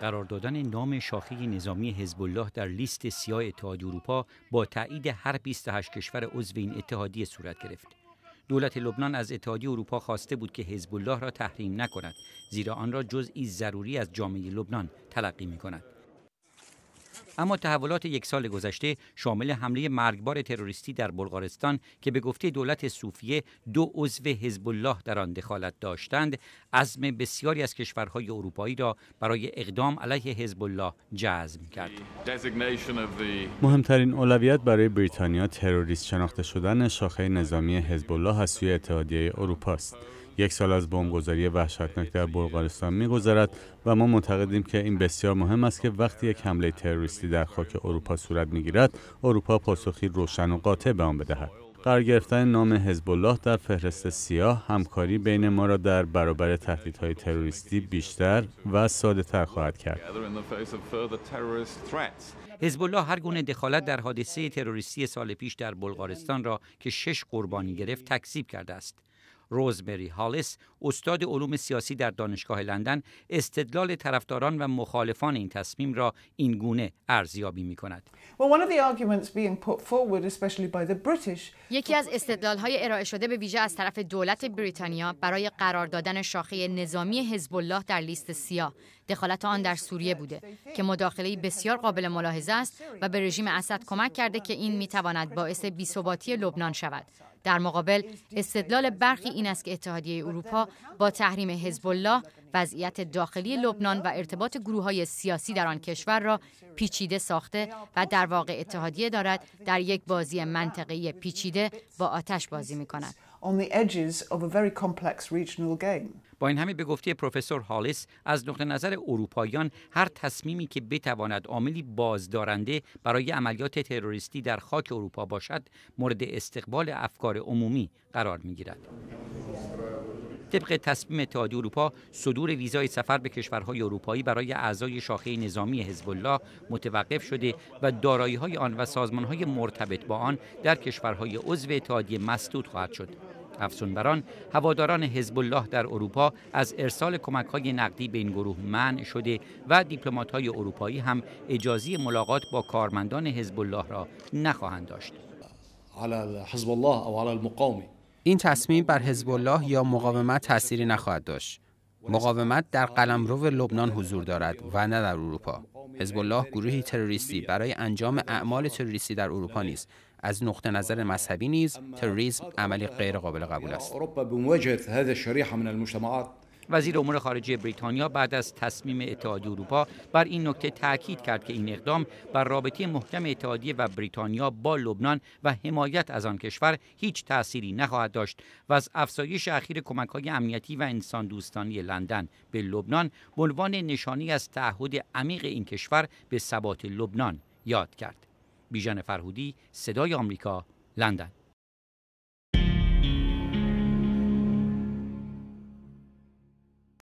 قرار دادن نام شاخه نظامی حزب الله در لیست سیاه اتحادیه اروپا با تایید هر 28 کشور عضو این اتحادیه صورت گرفت. دولت لبنان از اتحادیه اروپا خواسته بود که حزب الله را تحریم نکند زیرا آن را جزئی ضروری از جامعه لبنان تلقی می کند. اما تحولات یک سال گذشته شامل حمله مرگبار تروریستی در بلغارستان که به گفته دولت صوفیه دو عضو حزب الله در آن دخالت داشتند ازم بسیاری از کشورهای اروپایی را برای اقدام علیه حزب الله جزم کرد مهمترین اولویت برای بریتانیا تروریست شناخته شدن شاخه نظامی حزب الله از سوی اتحادیه اروپا است یک سال از بمبگذاری وحشتناک در بلغارستان میگذرد و ما معتقدیم که این بسیار مهم است که وقتی یک حمله تروریستی در خاک اروپا صورت میگیرد اروپا پاسخی روشن و قاطع به آن بدهد قرار گرفتن نام حزب الله در فهرست سیاه همکاری بین ما را در برابر تهدیدهای تروریستی بیشتر و ساده خواهد کرد. حزب الله هر گونه دخالت در حادثه تروریستی سال پیش در بلغارستان را که شش قربانی گرفت تکذیب کرده است. روزمری هالس، استاد علوم سیاسی در دانشگاه لندن استدلال طرفداران و مخالفان این تصمیم را این گونه ارزیابی می کند. یکی از استدلال های ارائه شده به ویژه از طرف دولت بریتانیا برای قرار دادن شاخه نظامی حزب الله در لیست سیاه دخالت آن در سوریه بوده که مداخله بسیار قابل ملاحظه است و به رژیم اسد کمک کرده که این تواند باعث بیثباتی لبنان شود در مقابل استدلال برخی این است که اتحادیه اروپا با تحریم حزب الله وضعیت داخلی لبنان و ارتباط گروه های سیاسی در آن کشور را پیچیده ساخته و در واقع اتحادیه دارد در یک بازی منطقی پیچیده با آتش بازی می کند. با این همه به گفته پروفسور هالیس از نقطه نظر اروپاییان هر تصمیمی که بتواند عاملی بازدارنده برای عملیات تروریستی در خاک اروپا باشد مورد استقبال افکار عمومی قرار میگیرد طبق تصمیم اتحادیه اروپا صدور ویزای سفر به کشورهای اروپایی برای اعضای شاخه نظامی حزب الله متوقف شده و دارایی های آن و سازمان های مرتبط با آن در کشورهای عضو اتحادیه مسدود خواهد شد بران، هواداران حزب الله در اروپا از ارسال کمک های نقدی به این گروه منع شده و دیپلمات های اروپایی هم اجازه ملاقات با کارمندان حزب الله را نخواهند داشت حزب الله او این تصمیم بر حزب الله یا مقاومت تأثیری نخواهد داشت مقاومت در قلمرو لبنان حضور دارد و نه در اروپا حزب الله گروهی تروریستی برای انجام اعمال تروریستی در اروپا نیست از نقطه نظر مذهبی نیز تروریسم عملی غیر قابل قبول است وزیر امور خارجه بریتانیا بعد از تصمیم اتحادیه اروپا بر این نکته تاکید کرد که این اقدام بر رابطه محکم اتحادیه و بریتانیا با لبنان و حمایت از آن کشور هیچ تأثیری نخواهد داشت و از افزایش اخیر کمک های امنیتی و انسان دوستانی لندن به لبنان به عنوان نشانی از تعهد عمیق این کشور به ثبات لبنان یاد کرد بیژن فرهودی صدای آمریکا لندن